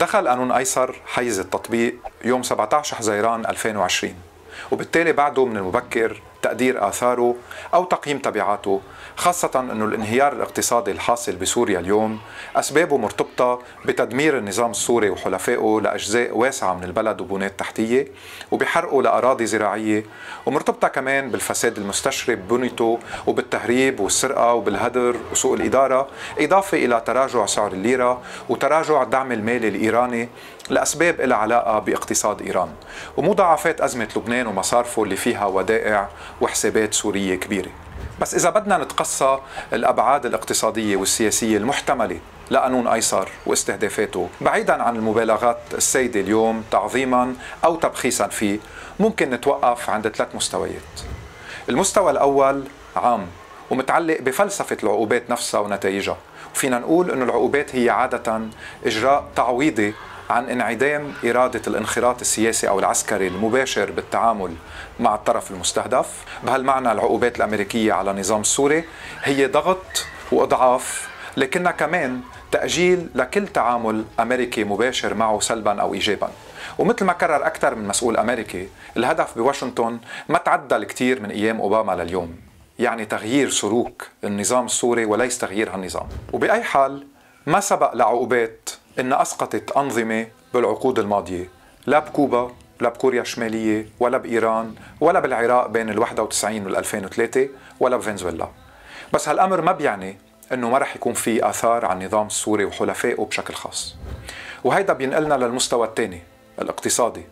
دخل قانون أيسر حيز التطبيق يوم 17 حزيران 2020 وبالتالي بعده من المبكر تقدير آثاره أو تقييم تبعاته خاصة أن الانهيار الاقتصادي الحاصل بسوريا اليوم أسبابه مرتبطة بتدمير النظام السوري وحلفائه لأجزاء واسعة من البلد وبنات تحتية وبحرقه لأراضي زراعية ومرتبطة كمان بالفساد المستشرب بنيته وبالتهريب والسرقة وبالهدر وسوء الإدارة إضافة إلى تراجع سعر الليرة وتراجع الدعم المالي الإيراني لأسباب لها علاقة باقتصاد إيران ومضاعفات أزمة لبنان ومصارفه اللي فيها ودائع وحسابات سورية كبيرة بس إذا بدنا نتقصى الأبعاد الاقتصادية والسياسية المحتملة لقانون أيسر واستهدافاته بعيدا عن المبالغات السيدة اليوم تعظيما أو تبخيصا فيه ممكن نتوقف عند ثلاث مستويات المستوى الأول عام ومتعلق بفلسفة العقوبات نفسها ونتائجها وفينا نقول أن العقوبات هي عادة إجراء تعويضي عن انعدام إرادة الانخراط السياسي أو العسكري المباشر بالتعامل مع الطرف المستهدف بهالمعنى العقوبات الأمريكية على النظام السوري هي ضغط وإضعاف لكنها كمان تأجيل لكل تعامل أمريكي مباشر معه سلبا أو إيجابا ومثل ما كرر أكثر من مسؤول أمريكي الهدف بواشنطن ما تعدل كثير من أيام أوباما لليوم يعني تغيير سلوك النظام السوري وليس تغيير هالنظام وبأي حال ما سبق لعقوبات أن أسقطت أنظمة بالعقود الماضية لا بكوبا لا بكوريا الشمالية ولا بإيران ولا بالعراق بين ال91 وال2003 ولا بفنزويلا بس هالأمر ما بيعني أنه ما رح يكون في آثار على النظام السوري وحلفائه بشكل خاص وهيدا بينقلنا للمستوى الثاني الاقتصادي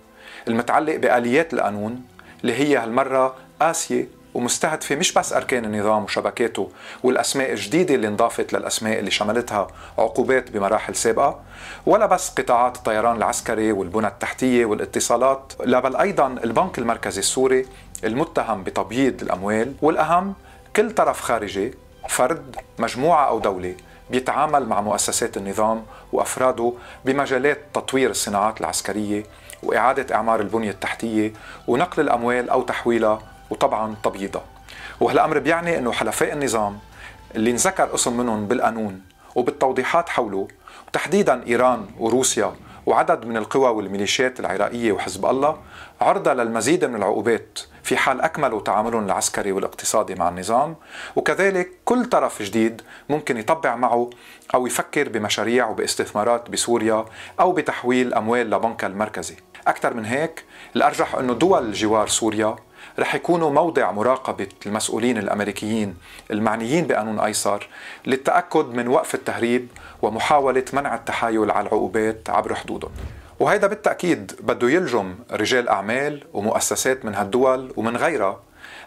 المتعلق بآليات القانون اللي هي هالمرة قاسية ومستهدفة مش بس أركان النظام وشبكاته والأسماء الجديدة اللي انضافت للأسماء اللي شملتها عقوبات بمراحل سابقة ولا بس قطاعات الطيران العسكري والبنى التحتية والاتصالات لا بل أيضا البنك المركزي السوري المتهم بتبييض الأموال والأهم كل طرف خارجي فرد مجموعة أو دولة بيتعامل مع مؤسسات النظام وأفراده بمجالات تطوير الصناعات العسكرية وإعادة إعمار البنية التحتية ونقل الأموال أو تحويلها وطبعا تبييضها وهالامر بيعني انه حلفاء النظام اللي انذكر اسم منهم بالقانون وبالتوضيحات حوله وتحديدا ايران وروسيا وعدد من القوى والميليشيات العراقيه وحزب الله عرضه للمزيد من العقوبات في حال اكملوا تعاملهم العسكري والاقتصادي مع النظام وكذلك كل طرف جديد ممكن يطبع معه او يفكر بمشاريع وباستثمارات بسوريا او بتحويل اموال لبنك المركزي اكثر من هيك الارجح انه دول جوار سوريا رح يكونوا موضع مراقبة المسؤولين الأمريكيين المعنيين بقانون أيسر للتأكد من وقف التهريب ومحاولة منع التحايل على العقوبات عبر حدودهم وهيدا بالتأكيد بده يلجم رجال أعمال ومؤسسات من هالدول ومن غيرها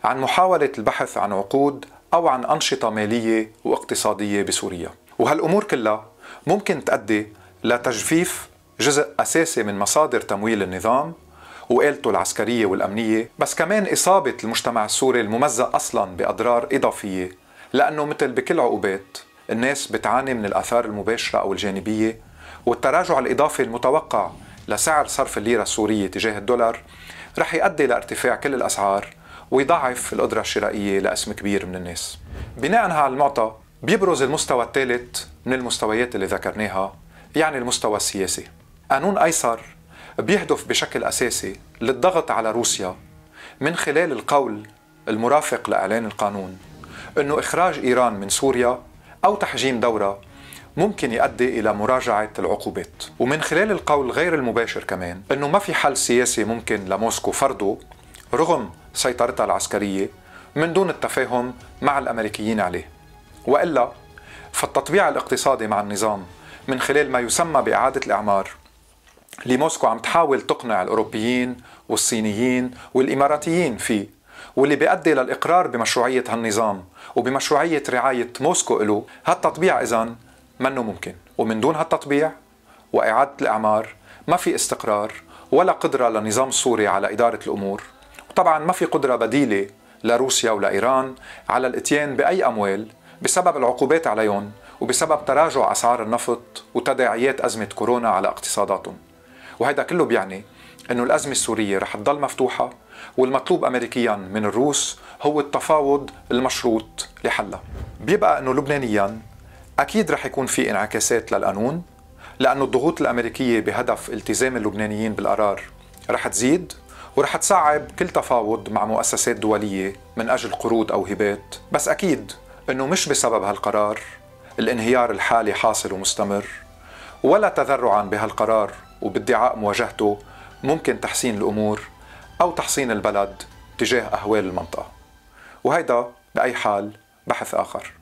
عن محاولة البحث عن عقود أو عن أنشطة مالية واقتصادية بسوريا وهالأمور كلها ممكن تؤدي لتجفيف جزء أساسي من مصادر تمويل النظام وقالته العسكرية والأمنية بس كمان إصابة المجتمع السوري الممزق أصلا بأضرار إضافية لأنه مثل بكل عقوبات الناس بتعاني من الآثار المباشرة أو الجانبية والتراجع الإضافي المتوقع لسعر صرف الليرة السورية تجاه الدولار رح يؤدي لارتفاع كل الأسعار ويضعف القدرة الشرائية لقسم كبير من الناس بناء على المعطى بيبرز المستوى الثالث من المستويات اللي ذكرناها يعني المستوى السياسي قانون أيسر بيهدف بشكل أساسي للضغط على روسيا من خلال القول المرافق لإعلان القانون أنه إخراج إيران من سوريا أو تحجيم دورها ممكن يؤدي إلى مراجعة العقوبات ومن خلال القول غير المباشر كمان أنه ما في حل سياسي ممكن لموسكو فرضه رغم سيطرتها العسكرية من دون التفاهم مع الأمريكيين عليه وإلا فالتطبيع الاقتصادي مع النظام من خلال ما يسمى بإعادة الإعمار اللي موسكو عم تحاول تقنع الأوروبيين والصينيين والإماراتيين فيه واللي بيؤدي للإقرار بمشروعية هالنظام وبمشروعية رعاية موسكو له هالتطبيع إذن منه ممكن ومن دون هالتطبيع وإعادة الإعمار ما في استقرار ولا قدرة للنظام السوري على إدارة الأمور وطبعا ما في قدرة بديلة لروسيا ولإيران على الاتيان بأي أموال بسبب العقوبات عليهم وبسبب تراجع أسعار النفط وتداعيات أزمة كورونا على اقتصاداتهم وهيدا كله بيعني انه الازمه السوريه رح تضل مفتوحه والمطلوب امريكيا من الروس هو التفاوض المشروط لحلها بيبقى انه لبنانيا اكيد رح يكون في انعكاسات للقانون لانه الضغوط الامريكيه بهدف التزام اللبنانيين بالقرار رح تزيد ورح تصعب كل تفاوض مع مؤسسات دوليه من اجل قروض او هبات بس اكيد انه مش بسبب هالقرار الانهيار الحالي حاصل ومستمر ولا تذرعا بهالقرار وبادعاء مواجهته ممكن تحسين الأمور أو تحسين البلد تجاه أهوال المنطقة وهيدا بأي حال بحث آخر